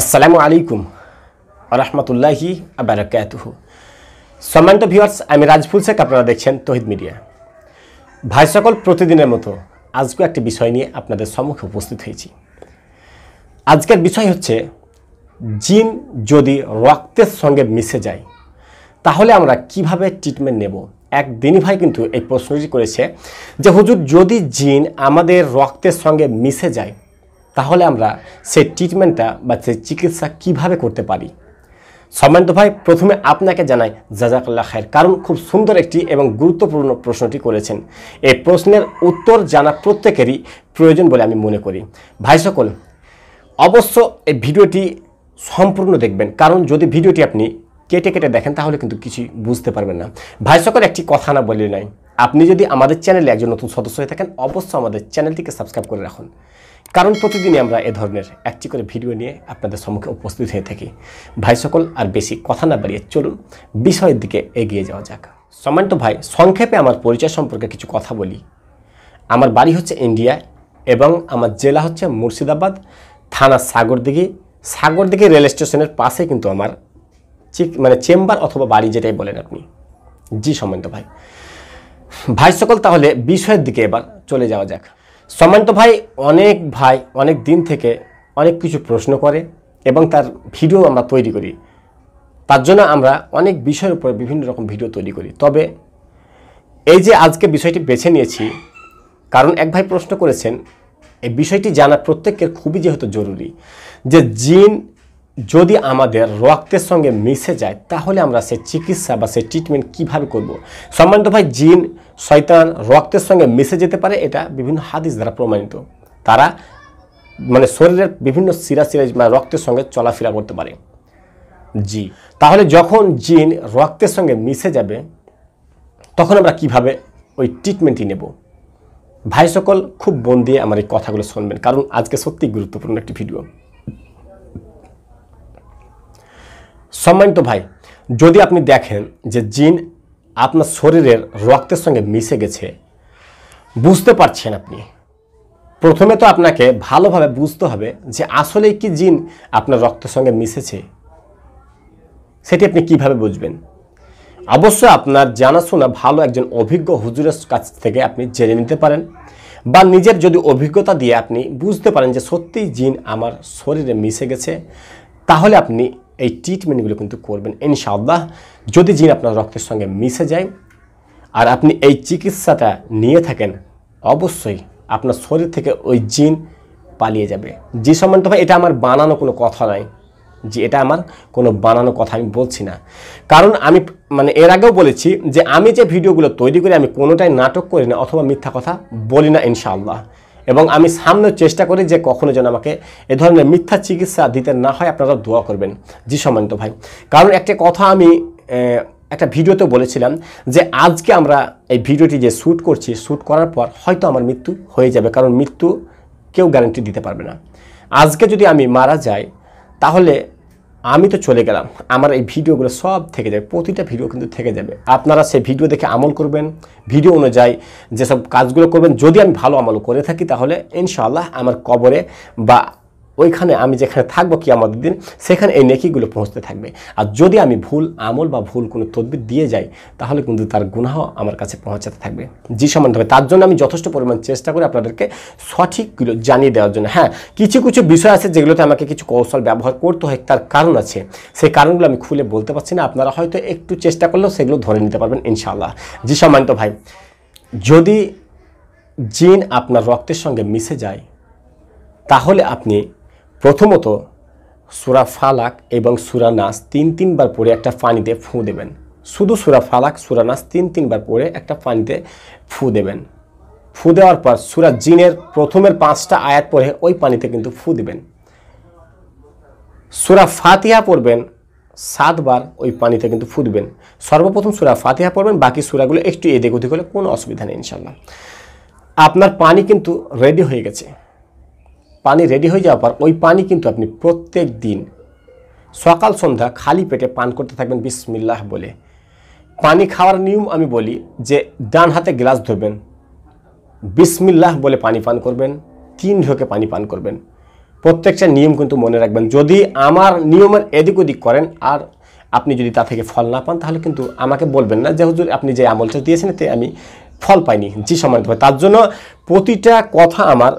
আসসালামু আলাইকুম রহমতুল্লাহি আবারকাত সম্মানিত ভিউয়ার্স আমি রাজফুল শেখ আপনারা দেখছেন তহিদ মিডিয়া ভাই সকল প্রতিদিনের মতো আজকে একটি বিষয় নিয়ে আপনাদের সম্মুখে উপস্থিত হয়েছি আজকের বিষয় হচ্ছে জিন যদি রক্তের সঙ্গে মিশে যায় তাহলে আমরা কিভাবে ট্রিটমেন্ট নেব একদিনই ভাই কিন্তু এই প্রশ্নটি করেছে যে হুজুর যদি জিন আমাদের রক্তের সঙ্গে মিশে যায় তাহলে আমরা সেই ট্রিটমেন্টটা বা সেই চিকিৎসা কিভাবে করতে পারি সম্মানিত ভাই প্রথমে আপনাকে জানাই জাজাকাল্লা খায়ের কারণ খুব সুন্দর একটি এবং গুরুত্বপূর্ণ প্রশ্নটি করেছেন এই প্রশ্নের উত্তর জানা প্রত্যেকেরই প্রয়োজন বলে আমি মনে করি ভাই সকল অবশ্য এই ভিডিওটি সম্পূর্ণ দেখবেন কারণ যদি ভিডিওটি আপনি কেটে কেটে দেখেন তাহলে কিন্তু কিছুই বুঝতে পারবেন না ভাই সকল একটি কথা না বলে নাই আপনি যদি আমাদের চ্যানেলে একজন নতুন সদস্য হয়ে থাকেন অবশ্য আমাদের চ্যানেলটিকে সাবস্ক্রাইব করে রাখুন কারণ প্রতিদিনই আমরা এ ধরনের একটি করে ভিডিও নিয়ে আপনাদের সম্মুখে উপস্থিত হয়ে থাকি ভাই সকল আর বেশি কথা না বাড়িয়ে চলুন বিষয়ের দিকে এগিয়ে যাওয়া যাক সম্মানিত ভাই সংক্ষেপে আমার পরিচয় সম্পর্কে কিছু কথা বলি আমার বাড়ি হচ্ছে ইন্ডিয়ায় এবং আমার জেলা হচ্ছে মুর্শিদাবাদ থানা সাগরদিঘি সাগরদিঘি রেল স্টেশনের পাশে কিন্তু আমার চিক মানে চেম্বার অথবা বাড়ি যেটাই বলেন আপনি জি সম্মানিত ভাই ভাই সকল তাহলে বিষয়ের দিকে এবার চলে যাওয়া যাক সমান্ত ভাই অনেক ভাই অনেক দিন থেকে অনেক কিছু প্রশ্ন করে এবং তার ভিডিও আমরা তৈরি করি তার জন্য আমরা অনেক বিষয়ের উপরে বিভিন্ন রকম ভিডিও তৈরি করি তবে এই যে আজকে বিষয়টি বেছে নিয়েছি কারণ এক ভাই প্রশ্ন করেছেন এই বিষয়টি জানা প্রত্যেকের খুবই যেহেতু জরুরি যে জিন যদি আমাদের রক্তের সঙ্গে মিশে যায় তাহলে আমরা সে চিকিৎসা বা সে ট্রিটমেন্ট কীভাবে করব। সম্মানিত ভাই জিন শয়তান রক্তের সঙ্গে মিশে যেতে পারে এটা বিভিন্ন হাদিস দ্বারা প্রমাণিত তারা মানে শরীরের বিভিন্ন শিরা শিরা মানে রক্তের সঙ্গে চলাফেরা করতে পারে জি তাহলে যখন জিন রক্তের সঙ্গে মিশে যাবে তখন আমরা কিভাবে ওই ট্রিটমেন্টটি নেব ভাই সকল খুব মন দিয়ে আমার এই কথাগুলো শুনবেন কারণ আজকে সত্যি গুরুত্বপূর্ণ একটি ভিডিও সম্মানিত ভাই যদি আপনি দেখেন যে জিন আপনার শরীরের রক্তের সঙ্গে মিশে গেছে বুঝতে পারছেন আপনি প্রথমে তো আপনাকে ভালোভাবে বুঝতে হবে যে আসলে কি জিন আপনার রক্তের সঙ্গে মিশেছে সেটি আপনি কিভাবে বুঝবেন অবশ্য আপনার জানাশোনা ভালো একজন অভিজ্ঞ হুজুরের কাছ থেকে আপনি জেনে নিতে পারেন বা নিজের যদি অভিজ্ঞতা দিয়ে আপনি বুঝতে পারেন যে সত্যিই জিন আমার শরীরে মিশে গেছে তাহলে আপনি এই ট্রিটমেন্টগুলো কিন্তু করবেন ইনশাআল্লাহ যদি জিন আপনার রক্তের সঙ্গে মিশে যায় আর আপনি এই চিকিৎসাটা নিয়ে থাকেন অবশ্যই আপনার শরীর থেকে ওই জিন পালিয়ে যাবে যে সম্মান ভাই এটা আমার বানানো কোনো কথা নয় যে এটা আমার কোনো বানানো কথা আমি বলছি না কারণ আমি মানে এর আগেও বলেছি যে আমি যে ভিডিওগুলো তৈরি করি আমি কোনোটাই নাটক করি না অথবা মিথ্যা কথা বলি না ইনশাআল্লাহ এবং আমি সামনে চেষ্টা করি যে কখনো যেন আমাকে এ ধরনের মিথ্যা চিকিৎসা দিতে না হয় আপনারা দোয়া করবেন জি সম্মানিত ভাই কারণ একটা কথা আমি একটা ভিডিওতে বলেছিলাম যে আজকে আমরা এই ভিডিওটি যে শ্যুট করছি শ্যুট করার পর হয়তো আমার মৃত্যু হয়ে যাবে কারণ মৃত্যু কেউ গ্যারান্টি দিতে পারবে না আজকে যদি আমি মারা যাই তাহলে আমি তো চলে গেলাম আমার এই ভিডিওগুলো সব থেকে যাবে প্রতিটা ভিডিও কিন্তু থেকে যাবে আপনারা সেই ভিডিও দেখে আমল করবেন ভিডিও অনুযায়ী যেসব কাজগুলো করবেন যদি আমি ভালো আমল করে থাকি তাহলে ইনশাআল্লাহ আমার কবরে বা ওইখানে আমি যেখানে থাকবো কি আমাদের দিন সেখানে এই নেকিগুলো পৌঁছতে থাকবে আর যদি আমি ভুল আমল বা ভুল কোনো তদবির দিয়ে যাই তাহলে কিন্তু তার গুনাহ আমার কাছে পৌঁছাতে থাকবে জি সমান হবে তার জন্য আমি যথেষ্ট পরিমাণ চেষ্টা করি আপনাদেরকে সঠিকগুলো জানিয়ে দেওয়ার জন্য হ্যাঁ কিছু কিছু বিষয় আছে যেগুলোতে আমাকে কিছু কৌশল ব্যবহার করতে হয় তার কারণ আছে সেই কারণগুলো আমি খুলে বলতে পারছি না আপনারা হয়তো একটু চেষ্টা করলেও সেগুলো ধরে নিতে পারবেন ইনশাআল্লাহ জি সম্মানিত ভাই যদি জিন আপনার রক্তের সঙ্গে মিশে যায় তাহলে আপনি প্রথমত সুরা ফালাক এবং সুরা নাস তিন তিনবার পরে একটা পানিতে ফু দেবেন শুধু সুরা ফালাক সুরা নাস তিন তিনবার পরে একটা পানিতে ফু দেবেন ফু দেওয়ার পর সুরা জিনের প্রথমের পাঁচটা আয়াত পরে ওই পানিতে কিন্তু ফু দেবেন সুরা ফাতিহা পড়বেন সাতবার ওই পানিতে কিন্তু দেবেন সর্বপ্রথম সুরা ফাতিহা পড়বেন বাকি সুরাগুলো একটু এদিক ওদিক হলে কোনো অসুবিধা নেই ইনশাল্লাহ আপনার পানি কিন্তু রেডি হয়ে গেছে পানি রেডি হয়ে যাওয়ার পর ওই পানি কিন্তু আপনি প্রত্যেক দিন সকাল সন্ধ্যা খালি পেটে পান করতে থাকবেন বিসমিল্লাহ বলে পানি খাওয়ার নিয়ম আমি বলি যে ডান হাতে গ্লাস ধরবেন বিসমিল্লাহ বলে পানি পান করবেন তিন ঢোকে পানি পান করবেন প্রত্যেকটা নিয়ম কিন্তু মনে রাখবেন যদি আমার নিয়মের এদিক ওদিক করেন আর আপনি যদি তা থেকে ফল না পান তাহলে কিন্তু আমাকে বলবেন না যে হুজুর আপনি যে আমলটা দিয়েছেন তে আমি ফল পাইনি জি সম্মানিত তার জন্য প্রতিটা কথা আমার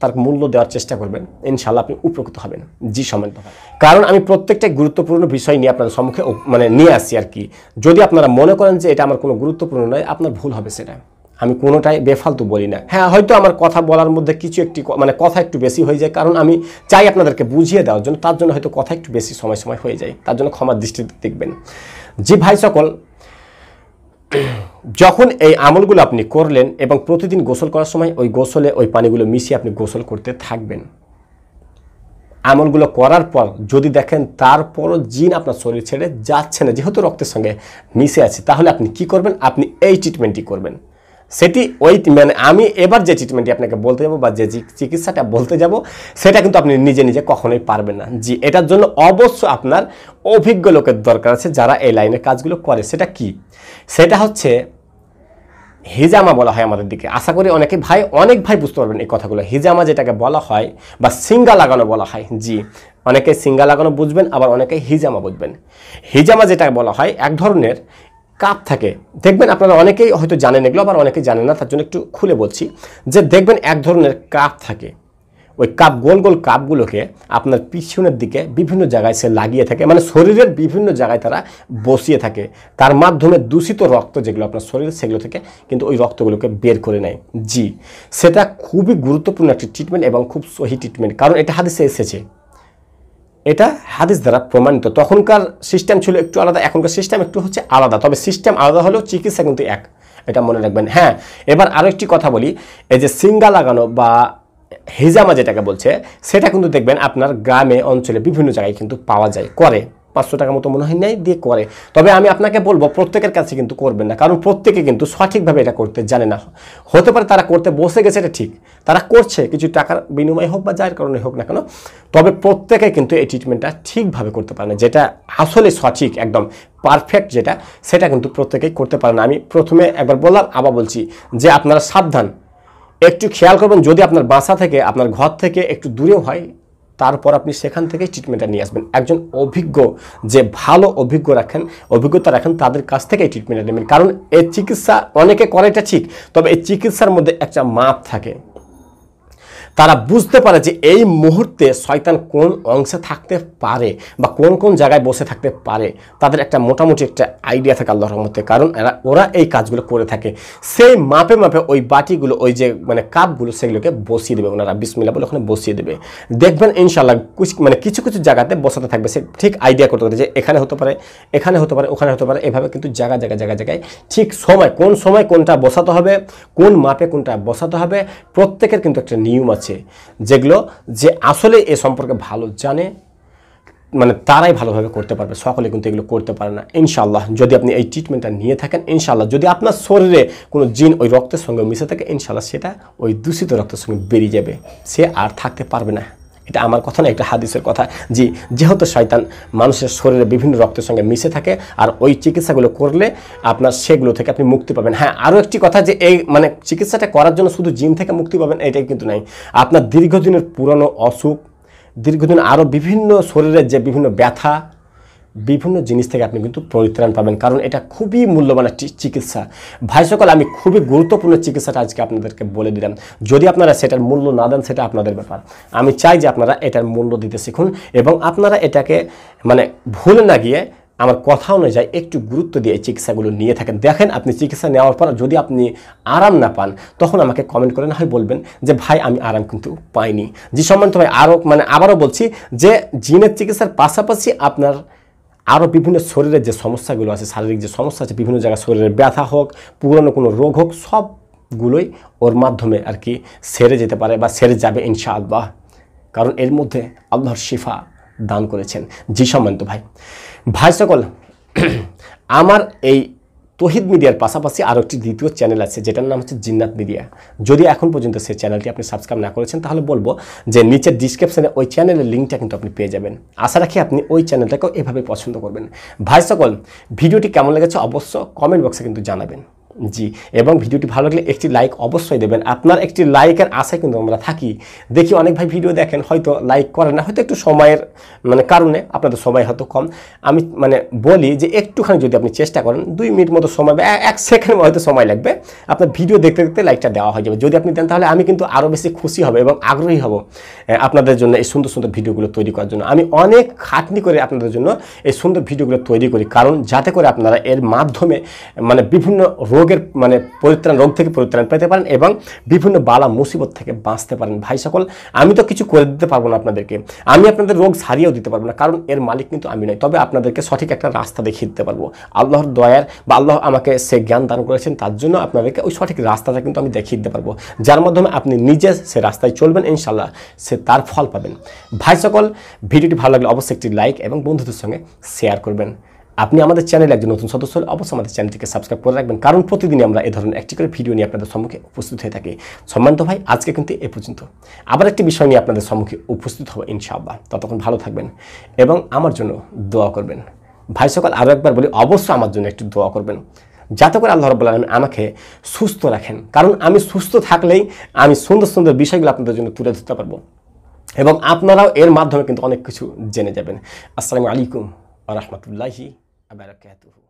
তার মূল্য দেওয়ার চেষ্টা করবেন ইনশাল্লাহ আপনি উপকৃত হবেন জি সমেন্ত কারণ আমি প্রত্যেকটা গুরুত্বপূর্ণ বিষয় নিয়ে আপনাদের সম্মুখে মানে নিয়ে আসি আর কি যদি আপনারা মনে করেন যে এটা আমার কোনো গুরুত্বপূর্ণ নয় আপনার ভুল হবে সেটা আমি কোনোটাই বেফালতু বলি না হ্যাঁ হয়তো আমার কথা বলার মধ্যে কিছু একটি মানে কথা একটু বেশি হয়ে যায় কারণ আমি চাই আপনাদেরকে বুঝিয়ে দেওয়ার জন্য তার জন্য হয়তো কথা একটু বেশি সময় সময় হয়ে যায় তার জন্য ক্ষমার দৃষ্টি দেখবেন জি ভাই সকল যখন এই আমলগুলো আপনি করলেন এবং প্রতিদিন গোসল করার সময় ওই গোসলে ওই পানিগুলো মিশিয়ে আপনি গোসল করতে থাকবেন আমলগুলো করার পর যদি দেখেন তারপরও জিন আপনার শরীর ছেড়ে যাচ্ছে না যেহেতু রক্তের সঙ্গে মিশে আছে তাহলে আপনি কি করবেন আপনি এই ট্রিটমেন্টটি করবেন সেটি ওই মানে আমি এবার যে ট্রিটমেন্টটি আপনাকে বলতে যাব বা যে চিকিৎসাটা বলতে যাব সেটা কিন্তু আপনি নিজে নিজে কখনোই পারবেন না জি এটার জন্য অবশ্য আপনার অভিজ্ঞ লোকের দরকার আছে যারা এই লাইনের কাজগুলো করে সেটা কি সেটা হচ্ছে হিজামা বলা হয় আমাদের দিকে আশা করি অনেকে ভাই অনেক ভাই বুঝতে পারবেন এই কথাগুলো হিজামা যেটাকে বলা হয় বা সিঙ্গা লাগানো বলা হয় জি অনেকে সিঙ্গা লাগানো বুঝবেন আবার অনেকে হিজামা বুঝবেন হিজামা যেটা বলা হয় এক ধরনের কাপ থাকে দেখবেন আপনারা অনেকেই হয়তো জানেন এগুলো আবার অনেকেই জানেন না তার জন্য একটু খুলে বলছি যে দেখবেন এক ধরনের কাপ থাকে ওই কাপ গোল গোল কাপগুলোকে আপনার পিছনের দিকে বিভিন্ন জায়গায় সে লাগিয়ে থাকে মানে শরীরের বিভিন্ন জায়গায় তারা বসিয়ে থাকে তার মাধ্যমে দূষিত রক্ত যেগুলো আপনার শরীরে সেগুলো থেকে কিন্তু ওই রক্তগুলোকে বের করে নেয় জি সেটা খুবই গুরুত্বপূর্ণ একটি ট্রিটমেন্ট এবং খুব সহি ট্রিটমেন্ট কারণ এটা হাদিসে এসেছে এটা হাদিস দ্বারা প্রমাণিত তখনকার সিস্টেম ছিল একটু আলাদা এখনকার সিস্টেম একটু হচ্ছে আলাদা তবে সিস্টেম আলাদা হলেও চিকিৎসা কিন্তু এক এটা মনে রাখবেন হ্যাঁ এবার আরেকটি কথা বলি এই যে সিঙ্গা লাগানো বা হেজামা যেটাকে বলছে সেটা কিন্তু দেখবেন আপনার গ্রামে অঞ্চলে বিভিন্ন জায়গায় কিন্তু পাওয়া যায় করে পাঁচশো টাকা মতো মনে হয় নেয় দিয়ে করে তবে আমি আপনাকে বলবো প্রত্যেকের কাছে কিন্তু করবেন না কারণ প্রত্যেকে কিন্তু সঠিকভাবে এটা করতে জানে না হতে পারে তারা করতে বসে গেছে এটা ঠিক তারা করছে কিছু টাকার বিনিময় হোক বা যার কারণে হোক না কেন তবে প্রত্যেকে কিন্তু এই ট্রিটমেন্টটা ঠিকভাবে করতে পারে না যেটা আসলে সঠিক একদম পারফেক্ট যেটা সেটা কিন্তু প্রত্যেকেই করতে পারে না আমি প্রথমে একবার বললাম আবার বলছি যে আপনারা সাবধান একটু খেয়াল করবেন যদি আপনার বাসা থেকে আপনার ঘর থেকে একটু দূরেও হয় তারপর আপনি সেখান থেকে ট্রিটমেন্টটা নিয়ে আসবেন একজন অভিজ্ঞ যে ভালো অভিজ্ঞ রাখেন অভিজ্ঞতা রাখেন তাদের কাছ থেকে এই ট্রিটমেন্টটা নেবেন কারণ এই চিকিৎসা অনেকে করে এটা ঠিক তবে এই চিকিৎসার মধ্যে একটা মাপ থাকে তারা বুঝতে পারে যে এই মুহূর্তে শয়তান কোন অংশে থাকতে পারে বা কোন কোন জায়গায় বসে থাকতে পারে তাদের একটা মোটামুটি একটা আইডিয়া থাকে আল্লাহর রহমতে কারণ এরা ওরা এই কাজগুলো করে থাকে সেই মাপে মাপে ওই বাটিগুলো ওই যে মানে কাপগুলো সেগুলোকে বসিয়ে দেবে ওনারা বিসমিল্লা বলে ওখানে বসিয়ে দেবে দেখবেন ইনশাল্লাহ মানে কিছু কিছু জায়গাতে বসাতে থাকবে সে ঠিক আইডিয়া করতে পারে যে এখানে হতে পারে এখানে হতে পারে ওখানে হতে পারে এভাবে কিন্তু জায়গা জায়গা জায়গা জায়গায় ঠিক সময় কোন সময় কোনটা বসাতে হবে কোন মাপে কোনটা বসাতে হবে প্রত্যেকের কিন্তু একটা নিয়ম আছে আছে যেগুলো যে আসলে এ সম্পর্কে ভালো জানে মানে তারাই ভালোভাবে করতে পারবে সকলে কিন্তু এগুলো করতে পারে না ইনশাল্লাহ যদি আপনি এই ট্রিটমেন্টটা নিয়ে থাকেন ইনশাল্লাহ যদি আপনার শরীরে কোনো জিন ওই রক্তের সঙ্গে মিশে থাকে ইনশাল্লাহ সেটা ওই দূষিত রক্তের সঙ্গে বেরিয়ে যাবে সে আর থাকতে পারবে না এটা আমার কথা না একটা হাদিসের কথা জি যেহেতু শয়তান মানুষের শরীরে বিভিন্ন রক্তের সঙ্গে মিশে থাকে আর ওই চিকিৎসাগুলো করলে আপনার সেগুলো থেকে আপনি মুক্তি পাবেন হ্যাঁ আরও একটি কথা যে এই মানে চিকিৎসাটা করার জন্য শুধু জিম থেকে মুক্তি পাবেন এটাই কিন্তু নাই আপনার দীর্ঘদিনের পুরনো অসুখ দীর্ঘদিন আরও বিভিন্ন শরীরের যে বিভিন্ন ব্যথা বিভিন্ন জিনিস থেকে আপনি কিন্তু পরিত্রাণ পাবেন কারণ এটা খুবই মূল্যবান একটি চিকিৎসা ভাই সকল আমি খুবই গুরুত্বপূর্ণ চিকিৎসাটা আজকে আপনাদেরকে বলে দিলাম যদি আপনারা সেটার মূল্য না দেন সেটা আপনাদের ব্যাপার আমি চাই যে আপনারা এটার মূল্য দিতে শিখুন এবং আপনারা এটাকে মানে ভুলে না গিয়ে আমার কথা অনুযায়ী একটু গুরুত্ব দিয়ে চিকিৎসাগুলো নিয়ে থাকেন দেখেন আপনি চিকিৎসা নেওয়ার পর যদি আপনি আরাম না পান তখন আমাকে কমেন্ট করে না হয় বলবেন যে ভাই আমি আরাম কিন্তু পাইনি যে সম্বন্ধে ভাই আরও মানে আবারও বলছি যে জিনের চিকিৎসার পাশাপাশি আপনার আরও বিভিন্ন শরীরের যে সমস্যাগুলো আছে শারীরিক যে সমস্যা আছে বিভিন্ন জায়গায় শরীরের ব্যথা হোক পুরনো কোনো রোগ হোক সবগুলোই ওর মাধ্যমে আর কি সেরে যেতে পারে বা সেরে যাবে ইনশা আল্লাহ কারণ এর মধ্যে আল্লাহর শিফা দান করেছেন জি সম্মানিত ভাই ভাই সকল আমার এই তহিদ মিডিয়ার পাশাপাশি আরও একটি দ্বিতীয় চ্যানেল আছে যেটার নাম হচ্ছে জিন্নাত মিডিয়া যদি এখন পর্যন্ত সেই চ্যানেলটি আপনি সাবস্ক্রাইব না করেছেন তাহলে বলবো যে নিচের ডিসক্রিপশানে ওই চ্যানেলের লিঙ্কটা কিন্তু আপনি পেয়ে যাবেন আশা রাখি আপনি ওই চ্যানেলটাকেও এভাবে পছন্দ করবেন ভাই সকল ভিডিওটি কেমন লেগেছে অবশ্য কমেন্ট বক্সে কিন্তু জানাবেন জি এবং ভিডিওটি ভালো লাগলে একটি লাইক অবশ্যই দেবেন আপনার একটি লাইকের আশায় কিন্তু আমরা থাকি দেখি অনেক ভাই ভিডিও দেখেন হয়তো লাইক করেন না হয়তো একটু সময়ের মানে কারণে আপনাদের সময় হয়তো কম আমি মানে বলি যে একটুখানি যদি আপনি চেষ্টা করেন দুই মিনিট মতো সময় বা এক সেকেন্ড হয়তো সময় লাগবে আপনার ভিডিও দেখতে দেখতে লাইকটা দেওয়া হয়ে যাবে যদি আপনি দেন তাহলে আমি কিন্তু আরও বেশি খুশি হব এবং আগ্রহী হব আপনাদের জন্য এই সুন্দর সুন্দর ভিডিওগুলো তৈরি করার জন্য আমি অনেক খাটনি করে আপনাদের জন্য এই সুন্দর ভিডিওগুলো তৈরি করি কারণ যাতে করে আপনারা এর মাধ্যমে মানে বিভিন্ন রোগ রোগের মানে পরিত্রাণ রোগ থেকে পরিত্রাণ পেতে পারেন এবং বিভিন্ন বালা মুসিবত থেকে বাঁচতে পারেন ভাই সকল আমি তো কিছু করে দিতে পারবো না আপনাদেরকে আমি আপনাদের রোগ সারিয়েও দিতে পারবো না কারণ এর মালিক কিন্তু আমি নয় তবে আপনাদেরকে সঠিক একটা রাস্তা দেখিয়ে দিতে পারবো আল্লাহর দয়ার বা আল্লাহ আমাকে সে জ্ঞান দান করেছেন তার জন্য আপনাদেরকে ওই সঠিক রাস্তাটা কিন্তু আমি দেখিয়ে দিতে পারবো যার মাধ্যমে আপনি নিজে সে রাস্তায় চলবেন ইনশাল্লাহ সে তার ফল পাবেন ভাই সকল ভিডিওটি ভালো লাগলে অবশ্যই একটি লাইক এবং বন্ধুদের সঙ্গে শেয়ার করবেন আপনি আমাদের চ্যানেলে একজন নতুন সদস্য হলে অবশ্যই আমাদের চ্যানেলটিকে সাবস্ক্রাইব করে রাখবেন কারণ প্রতিদিনই আমরা এ ধরনের একটি করে ভিডিও নিয়ে আপনাদের সম্মুখে উপস্থিত হয়ে থাকি সম্মানিত ভাই আজকে কিন্তু এ পর্যন্ত আবার একটি বিষয় নিয়ে আপনাদের সম্মুখে উপস্থিত হবো ইনশাআল্লাহ ততক্ষণ ভালো থাকবেন এবং আমার জন্য দোয়া করবেন ভাই সকাল আরও একবার বলি অবশ্যই আমার জন্য একটু দোয়া করবেন যাতে করে আল্লাহ রব্লা আলমিন আমাকে সুস্থ রাখেন কারণ আমি সুস্থ থাকলেই আমি সুন্দর সুন্দর বিষয়গুলো আপনাদের জন্য তুলে ধরতে পারবো এবং আপনারাও এর মাধ্যমে কিন্তু অনেক কিছু জেনে যাবেন আসসালামু আলাইকুম রহমতুল্লাহি a é cat